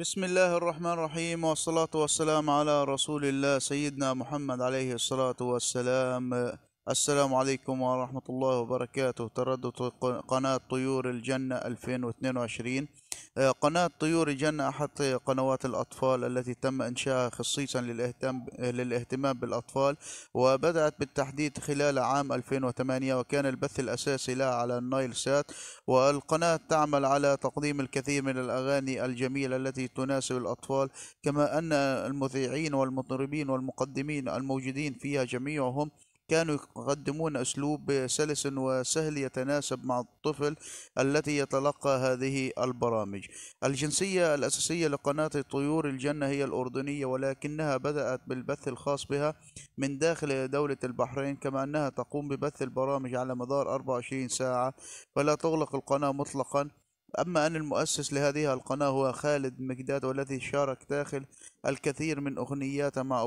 بسم الله الرحمن الرحيم والصلاة والسلام على رسول الله سيدنا محمد عليه الصلاة والسلام السلام عليكم ورحمة الله وبركاته تردد قناة طيور الجنة 2022 آه، قناة طيور الجنة أحد قنوات الأطفال التي تم إنشائها خصيصا للاهتم للاهتمام بالأطفال وبدأت بالتحديد خلال عام 2008 وكان البث الأساسي لها على النايل سات والقناة تعمل على تقديم الكثير من الأغاني الجميلة التي تناسب الأطفال كما أن المذيعين والمطربين والمقدمين الموجودين فيها جميعهم كانوا يقدمون أسلوب سلس وسهل يتناسب مع الطفل التي يتلقى هذه البرامج الجنسية الأساسية لقناة طيور الجنة هي الأردنية ولكنها بدأت بالبث الخاص بها من داخل دولة البحرين كما أنها تقوم ببث البرامج على مدار 24 ساعة فلا تغلق القناة مطلقا أما أن المؤسس لهذه القناة هو خالد مجداد والذي شارك داخل الكثير من أغنيات مع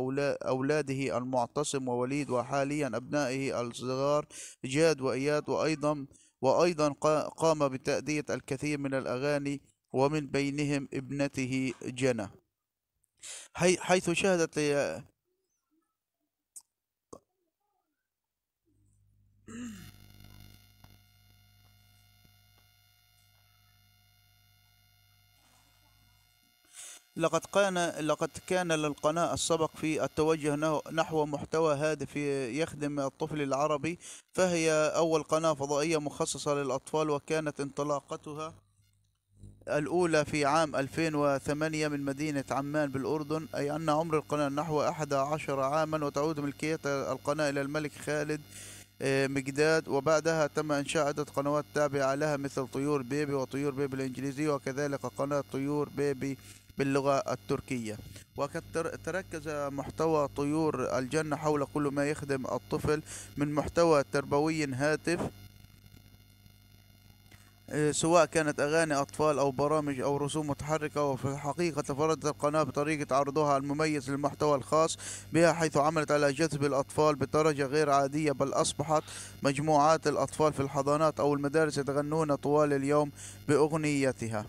أولاده المعتصم ووليد وحاليا أبنائه الصغار جاد وإياد وأيضا وأيضا قام بتأدية الكثير من الأغاني ومن بينهم ابنته جنى حيث شهدت لقد كان لقد كان للقناة السبق في التوجه نحو محتوى هادف يخدم الطفل العربي فهي أول قناة فضائية مخصصة للأطفال وكانت انطلاقتها الأولى في عام 2008 من مدينة عمان بالأردن أي أن عمر القناة نحو 11 عاما وتعود ملكية القناة إلى الملك خالد آه، مجداد وبعدها تم إنشاء عدة قنوات تابعة لها مثل طيور بيبي وطيور بيبي الإنجليزية وكذلك قناة طيور بيبي باللغة التركية وقد تركز محتوى طيور الجنة حول كل ما يخدم الطفل من محتوى تربوي هاتف آه، سواء كانت أغاني أطفال أو برامج أو رسوم متحركة وفي الحقيقة تفردت القناة بطريقة عرضها المميز للمحتوى الخاص بها حيث عملت على جذب الأطفال بدرجة غير عادية بل أصبحت مجموعات الأطفال في الحضانات أو المدارس يتغنون طوال اليوم بأغنيتها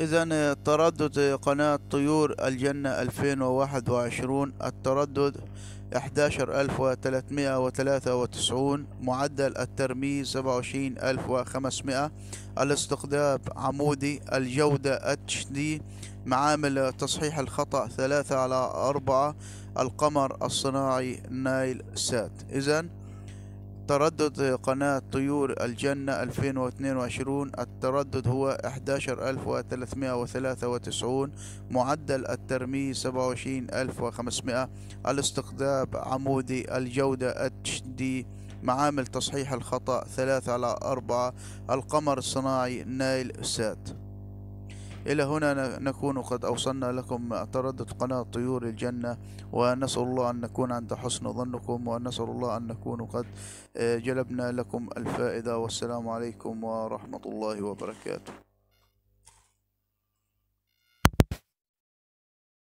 إذا تردد قناة طيور الجنة 2021 التردد 11393 معدل الترميز 27500 الاستقداب عمودي الجودة اتش دي معامل تصحيح الخطأ 3 على 4 القمر الصناعي نايل سات إذا تردد قناة طيور الجنة 2022 التردد هو 11393 معدل الترمي 27500 الاستقطاب عمودي الجودة HD معامل تصحيح الخطأ 3 على 4 القمر الصناعي نايل سات إلى هنا نكون قد أوصلنا لكم تردد قناة طيور الجنة ونسأل الله أن نكون عند حسن ظنكم ونسأل الله أن نكون قد آه، جلبنا لكم الفائدة والسلام عليكم ورحمة الله وبركاته